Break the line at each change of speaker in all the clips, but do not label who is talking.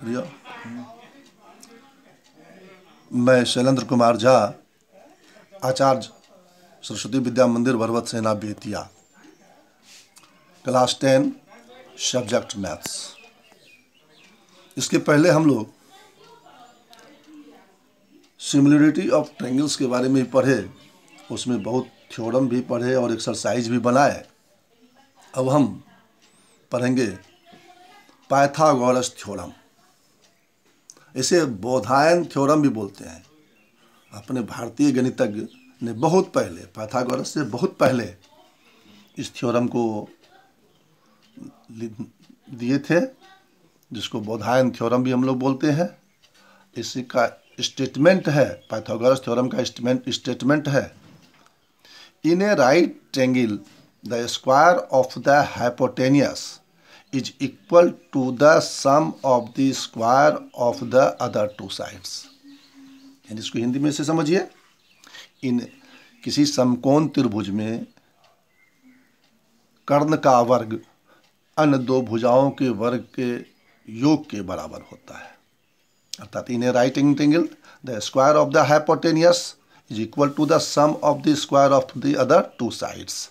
शुक्रिया मैं शैलेंद्र कुमार झा आचार्य सरस्वती विद्या Mandir Bharwat Sena Bettiah class ten subject maths इसके पहले हम लोग सिमिलरिटी ऑफ ट्रेंगल्स के बारे में पढ़े उसमें बहुत थ्योरम भी पढ़े और एक्सरसाइज भी बनाए अब हम पढ़ेंगे पाइथागोरस थ्योरम इसे बोधायन थ्योरम भी बोलते हैं अपने भारतीय गणितज्ञ ने बहुत पहले पाथागोरस से बहुत पहले इस थ्योरम को दिए थे जिसको बोधायन थ्योरम भी हम लोग बोलते हैं इसी का स्टेटमेंट है पाथागोरस थ्योरम का स्टेटमेंट स्टेटमेंट है in a right triangle the square of the hypotenuse is equal to the sum of the square of the other two sides यानी इसको हिंदी में से समझिए इन किसी समकोण त्रिभुज में कर्ण का वर्ग अन्य दो भुजाओं के वर्ग के योग के बराबर होता है अर्थात in a right angle the square of the hypotenuse is equal to the sum of the square of the other two sides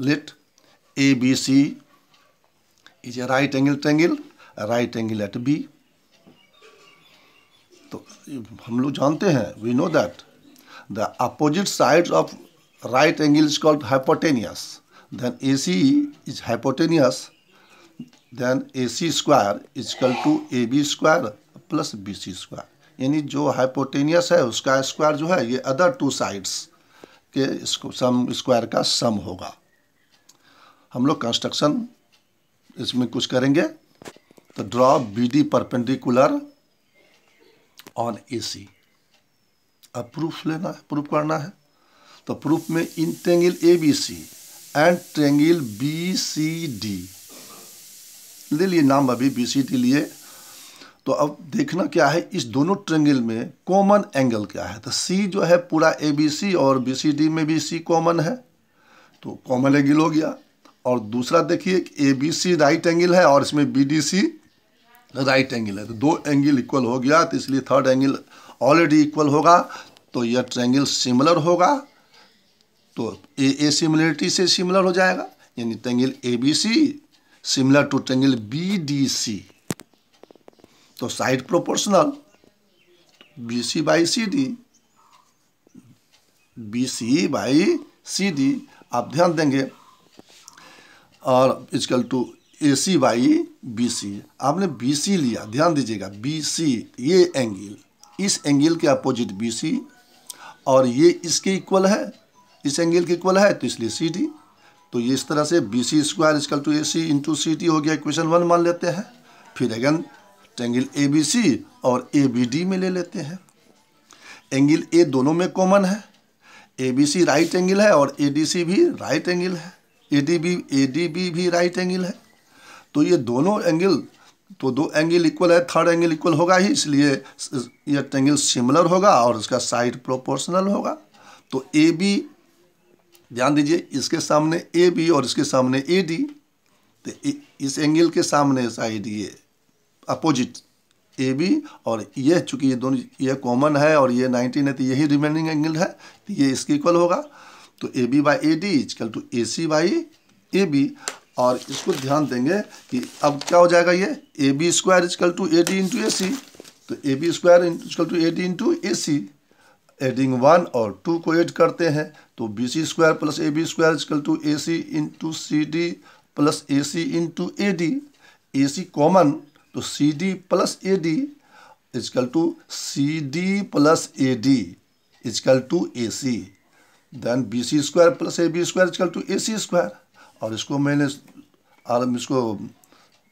let A B C is a right angle triangle a right angle at b तो हम लोग जानते हैं we know that the opposite side of right angle is called hypotenuse then A C is hypotenuse then A C square is equal to A B square plus B C square यानी जो hypotenuse है उसका square जो है ये other two sides के सम square का सम होगा हम लोग कंस्ट्रक्शन इसमें कुछ करेंगे तो draw B D perpendicular on A C अब प्रूफ लेना है प्रूफ करना है तो प्रूफ में in triangle A B C and triangle B C D ले लिए नाम अभी बी सी डी लिए तो अब देखना क्या है इस दोनों ट्रेंगल में कॉमन एंगल क्या है तो सी जो है पूरा ए बी सी और बी सी डी में भी सी कॉमन है तो कॉमन एंगल हो गया और दूसरा देखिए A B C right angle है और इसमें B D C right angle है तो दो एंगल इक्वल हो गया तो इसलिए थर्ड एंगल ऑलरेडी इक्वल होगा तो यह ट्रैंगल सिमिलर होगा तो ए ए सिमिलरिटी से सिमिलर हो जाएगा यानी triangle A B C similar to triangle B D C तो side proportional B C by C D B C by C D आप ध्यान देंगे और is equal to A C by B C आपने बी सी लिया ध्यान दीजिएगा बी सी ये एंगल इस एंगल के अपोजिट बी सी और ये इसके इक्वल है इस एंगल के इक्वल है तो इसलिए सी डी तो ये इस तरह से B C square is equal to A C into C D हो गया इक्वेशन वन मान लेते हैं फिर again angle A B C और ए बी डी में ले लेते हैं एंगल ए दोनों में कॉमन है A B C right angle है और ए डी सी भी राइट एंगल है A D B A D B भी राइट एंगल है तो ये दोनों एंगल तो दो एंगल इक्वल है थर्ड एंगल इक्वल होगा ही इसलिए ये एंगल सिमिलर होगा और इसका साइड प्रोपोर्शनल होगा तो ए बी ध्यान दीजिए इसके सामने ए बी और इसके सामने तो ए डी तो इस एंगल के सामने साइड ये अपोजिट ए बी और ये चूंकि ये दोनों ये कॉमन है और ये नाइनटीन है तो यही रिमेनिंग एंगल है तो ये इसके इक्वल होगा तो A B by A D is equal to A C by A B और इसको ध्यान देंगे कि अब क्या हो जाएगा ये A B square is equal to A D into A C तो A B square is equal to A D into A C adding one और टू को एड करते हैं तो B C square plus A B square is equal to A C into C D plus A C into A D A C common तो C D plus A D is equal to C D plus A D is equal to A C then B C square plus A B square is equal to A C square और इसको मैंने और हम इसको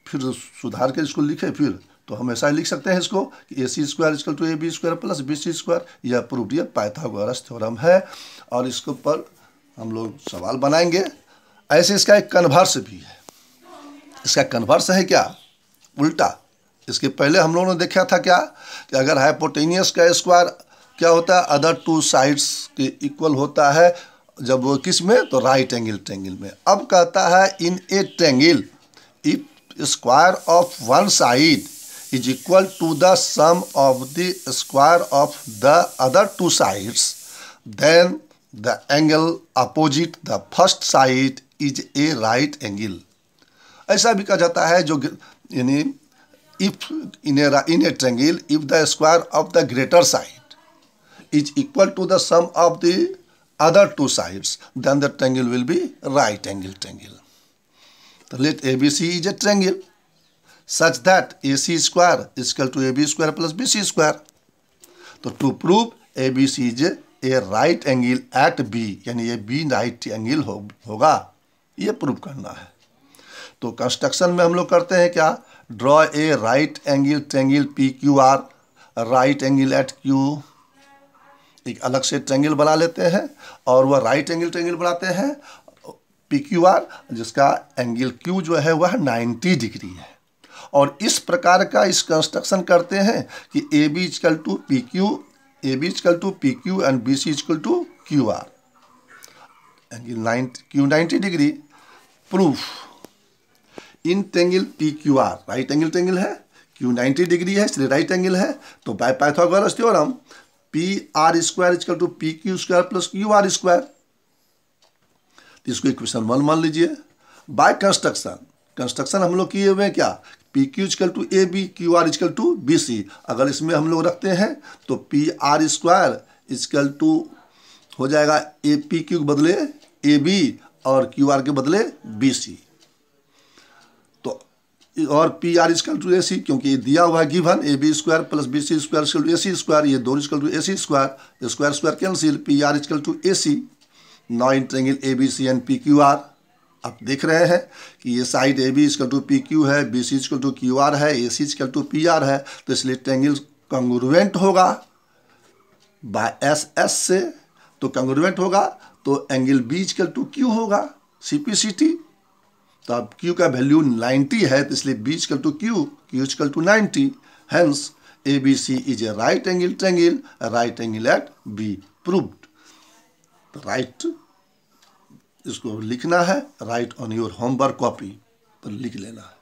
फिर सुधार के इसको लिखे फिर तो हम ऐसा लिख सकते हैं इसको कि A C square is equal to A B square plus B C square यह प्रूफ यह पाइथागोरस थ्योरम है और इसके ऊपर हम लोग सवाल बनाएंगे ऐसे इसका एक कन्वर्स भी है इसका कन्वर्स है क्या उल्टा इसके पहले हम लोगों ने देखा था क्या कि अगर हाइपोटेनियस का स्क्वायर क्या होता है अदर टू साइड्स के इक्वल होता है जब वो किस में तो राइट एंगल ट्रेंगल में अब कहता है in a triangle if square of one side is equal to the sum of the square of the other two sides then the angle opposite the first side is a right angle ऐसा भी कहा जाता है जो यानी if in a in a triangle if the square of the greater side is equal to the sum of the other two sides, then the triangle will be right angle triangle. So let ABC is a triangle such that AC square is equal to AB square plus BC square. So to prove ABC is a right angle at B यानी ये B right angle हो, होगा ये prove करना है तो construction में हम लोग करते हैं क्या draw a right angle triangle P Q R right angle at Q एक अलग से ट्रेंगल बना लेते हैं और वह राइट एंगल ट्रेंगल बनाते हैं पी क्यू आर जिसका एंगल क्यू जो है वह 90 डिग्री है और इस प्रकार का इस कंस्ट्रक्शन करते हैं कि A B equal to P Q A B equal to P Q and B C equal to Q R angle ninety Q ninety degree proof in triangle P Q R right angle triangle है Q ninety degree है इसलिए right angle है तो by Pythagoras theorem P R square is equal to P Q square plus Q R square इसको equation one मान लीजिए by construction construction हम लोग किए हुए हैं क्या P Q equal to A B Q R equal to B C अगर इसमें हम लोग रखते हैं तो P R square is equal to हो जाएगा ए पी क्यू के बदले ए बी और क्यू आर के बदले बी सी और P R equal to A C क्योंकि दिया हुआ given A B square plus B C square equal A C square ये दोनों equal to A C square square square cancel P R equal to A C nine triangle A B C and P Q R आप देख रहे हैं कि ये side A B equal to P Q है B C equal to Q R है A C equal to P R है तो इसलिए ट्रेंगल कंग्रुवेंट होगा बाय एस एस से तो कंग्रुवेंट होगा तो angle B equal to Q होगा सी पी सी टी तो अब क्यू का वैल्यू 90 है तो इसलिए B equal to Q Q equal to ninety hence A B C is a right angle triangle right angle at B proved right इसको लिखना है write on your homework copy पर लिख लेना है